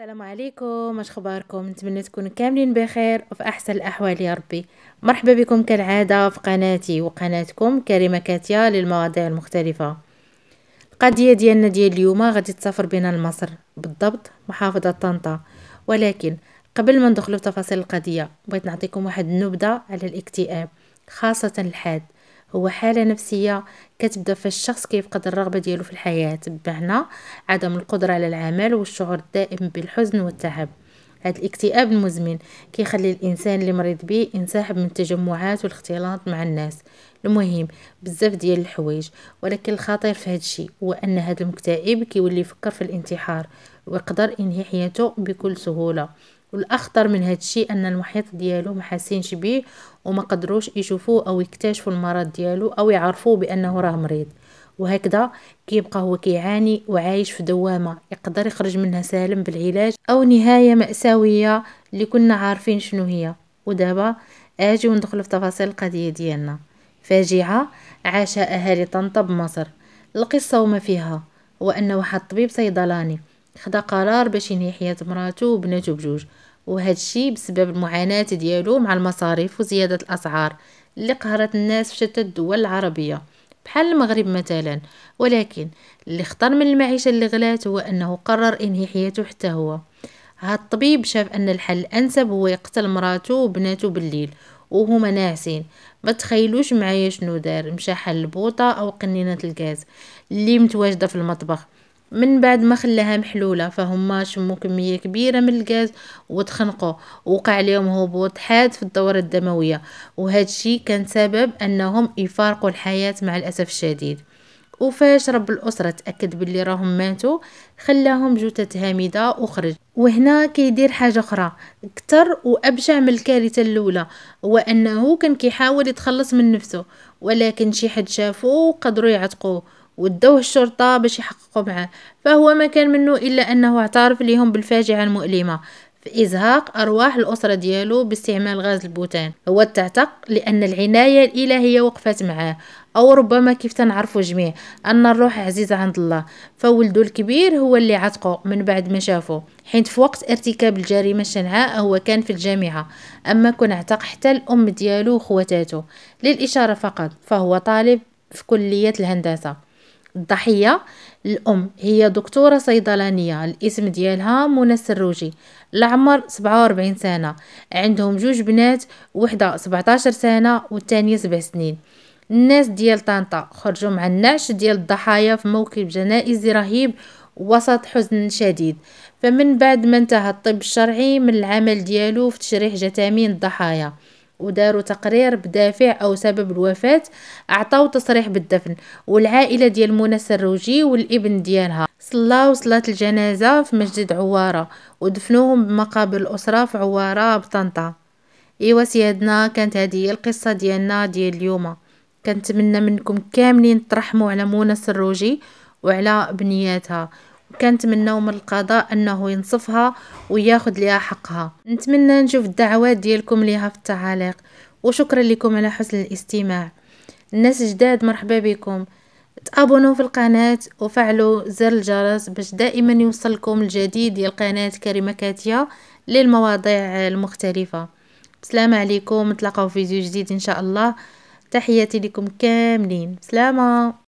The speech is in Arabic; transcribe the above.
السلام عليكم اش اخباركم نتمنى تكونوا كاملين بخير وفي احسن الاحوال يا ربي مرحبا بكم كالعاده في قناتي وقناتكم كريمه كاتيا للمواضيع المختلفه القضيه ديالنا ديال اليوم غادي تسافر بنا لمصر بالضبط محافظه طنطا ولكن قبل ما ندخلوا في تفاصيل القضيه بغيت نعطيكم واحد النبذه على الاكتئاب خاصه الحاد هو حالة نفسية كتبدا فاش الشخص كيفقد الرغبة ديالو في الحياة بمعنى عدم القدرة على العمل والشعور الدائم بالحزن والتعب هذا الاكتئاب المزمن كيخلي الانسان اللي مريض به ينسحب من التجمعات والاختلاط مع الناس المهم بزاف ديال الحوايج ولكن الخطير في هذا الشيء هو ان هذا المكتئب كيولي يفكر في الانتحار ويقدر ينهي حياته بكل سهوله والاخطر من هذا الشيء ان المحيط ديالو ما حاسينش بيه وما قدروش يشوفوه او يكتشفوا المرض ديالو او يعرفوه بانه راه مريض وهكذا كيبقى هو كيعاني وعايش في دوامه يقدر يخرج منها سالم بالعلاج او نهايه ماساويه اللي كنا عارفين شنو هي ودابا اجي وندخل في تفاصيل القضيه ديالنا فاجعه عاشها اهالي طنطا بمصر القصه وما فيها هو واحد الطبيب صيدلاني خدا قرار باش ينهي حياة مراتو وبناتو بجوج وهذا الشيء بسبب المعاناة ديالو مع المصاريف وزيادة الأسعار اللي قهرت الناس في شتى الدول العربية بحال المغرب مثلا ولكن اللي اختار من المعيشة اللي غلات هو أنه قرر ينهي حياته حتى هو هاد الطبيب شاف أن الحل الأنسب هو يقتل مراته وبناته بالليل وهما ناعسين ما تخيلوش معايا شنو دار مشى حل البوطه او قنينه الغاز اللي متواجده في المطبخ من بعد ما خلاها محلوله فهما شموا كميه كبيره من الغاز وتخنقوا وقع عليهم هبوط حاد في الدوره الدمويه وهذا الشيء كان سبب انهم يفارقوا الحياه مع الاسف الشديد وفاش رب الأسرة تأكد باللي راهم ماتوا خلاهم جثة هامدة وخرج وهنا كيدير حاجة أخرى أكثر وأبشع من الكارثة الأولى هو أنه كان كيحاول يتخلص من نفسه ولكن شي حد شافوه وقدروا يعتقوه ودوه الشرطة باش يحققوا معاه فهو ما كان منه إلا أنه اعترف ليهم بالفاجعة المؤلمة في إزهاق أرواح الأسرة ديالو باستعمال غاز البوتان هو تعتق لأن العناية الإلهية وقفت معاه أو ربما كيف تنعرفوا جميع أن الروح عزيزة عند الله فولده الكبير هو اللي عتقه من بعد ما شافه حين في وقت ارتكاب الجريمة الشنعاء هو كان في الجامعة أما كون اعتق حتى الأم ديالو وخواتاته للإشارة فقط فهو طالب في كلية الهندسة الضحية الأم هي دكتورة صيدلانية الاسم ديالها منى السروجي العمر 47 سنة عندهم جوج بنات وحدة 17 سنة والتانية 7 سنين الناس ديال طنطا خرجوا مع النعش ديال الضحايا في موكب جنائزي رهيب وسط حزن شديد فمن بعد ما انتهى الطب الشرعي من العمل ديالو في تشريح جثامين الضحايا وداروا تقرير بدافع او سبب الوفاه اعطاو تصريح بالدفن والعائله ديال منى السروجي والابن ديالها صلاو صلاه الجنازه في مسجد عواره ودفنوهم بمقابر الاسره في عواره بطنطا ايوا سيادنا كانت هذه هي القصه ديالنا ديال اليوم كنتمنى منكم كاملين ترحموا على منى السروجي وعلى بنياتها كنتمناو من القضاء انه ينصفها وياخذ ليها حقها نتمنى نشوف الدعوات ديالكم ليها في التعاليق وشكرا لكم على حسن الاستماع الناس جداد مرحبا بكم تابونوا في القناة وفعلوا زر الجرس باش دائما يوصلكم الجديد ديال قناة كريمة كاتيا للمواضيع المختلفة سلام عليكم نتلاقاو في فيديو جديد ان شاء الله تحياتي لكم كاملين سلامة